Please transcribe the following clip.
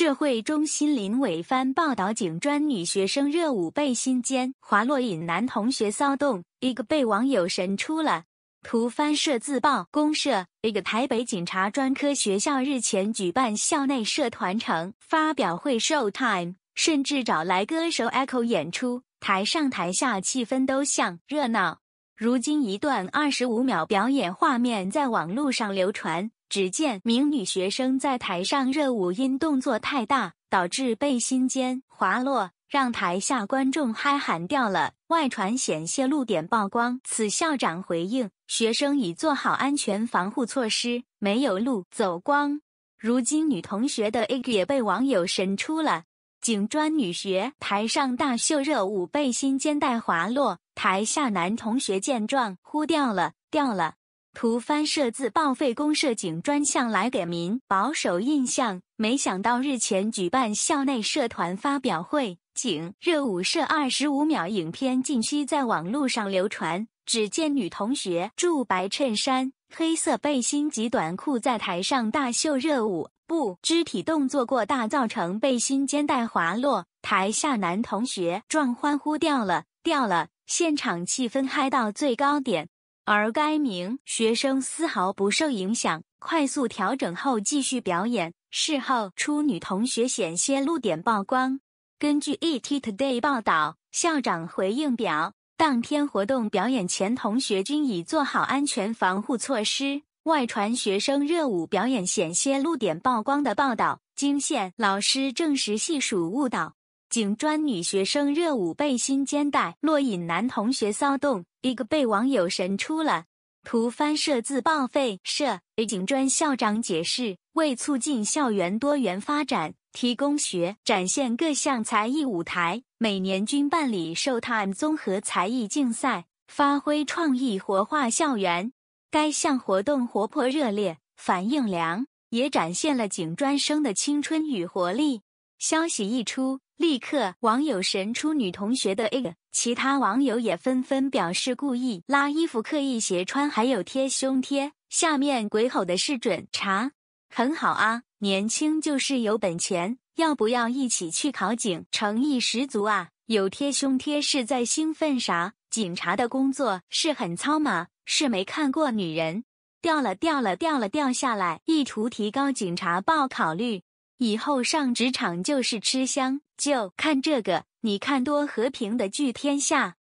社会中心林伟帆报道：警专女学生热舞背心间滑落，引男同学骚动，一个被网友神出了。图翻社自曝，公社。一个台北警察专科学校日前举办校内社团成发表会 show time，甚至找来歌手 Echo 演出，台上台下气氛都像热闹。如今一段二十五秒表演画面在网络上流传。只见名女学生在台上热舞，因动作太大导致背心肩滑落，让台下观众嗨喊掉了。外传险些露点曝光，此校长回应：学生已做好安全防护措施，没有路走光。如今女同学的 A 也被网友神出了，警专女学台上大秀热舞，背心肩带滑落，台下男同学见状呼掉了，掉了。图翻社自报废公社警专项来给民保守印象，没想到日前举办校内社团发表会，警热舞社二十五秒影片近期在网络上流传。只见女同学著白衬衫、黑色背心及短裤在台上大秀热舞，不肢体动作过大造成背心肩带滑落，台下男同学撞欢呼掉了掉了，现场气氛嗨到最高点。而该名学生丝毫不受影响，快速调整后继续表演。事后，出女同学险些露点曝光。根据《ET Today》报道，校长回应表，当天活动表演前，同学均已做好安全防护措施。外传学生热舞表演险些露点曝光的报道，惊现老师证实系属误导。景专女学生热舞背心肩带，落引男同学骚动，一个被网友神出了。图翻摄自报废社，景专校长解释：为促进校园多元发展，提供学展现各项才艺舞台，每年均办理 Showtime 综合才艺竞赛，发挥创意，活化校园。该项活动活泼热烈，反应良，也展现了景专生的青春与活力。消息一出，立刻网友神出女同学的 A，其他网友也纷纷表示故意拉衣服、刻意斜穿，还有贴胸贴。下面鬼吼的是准查，很好啊，年轻就是有本钱，要不要一起去考警？诚意十足啊！有贴胸贴是在兴奋啥？警察的工作是很糙吗？是没看过女人？掉了掉了掉了掉下来，意图提高警察报考率。以后上职场就是吃香，就看这个，你看多和平的聚天下。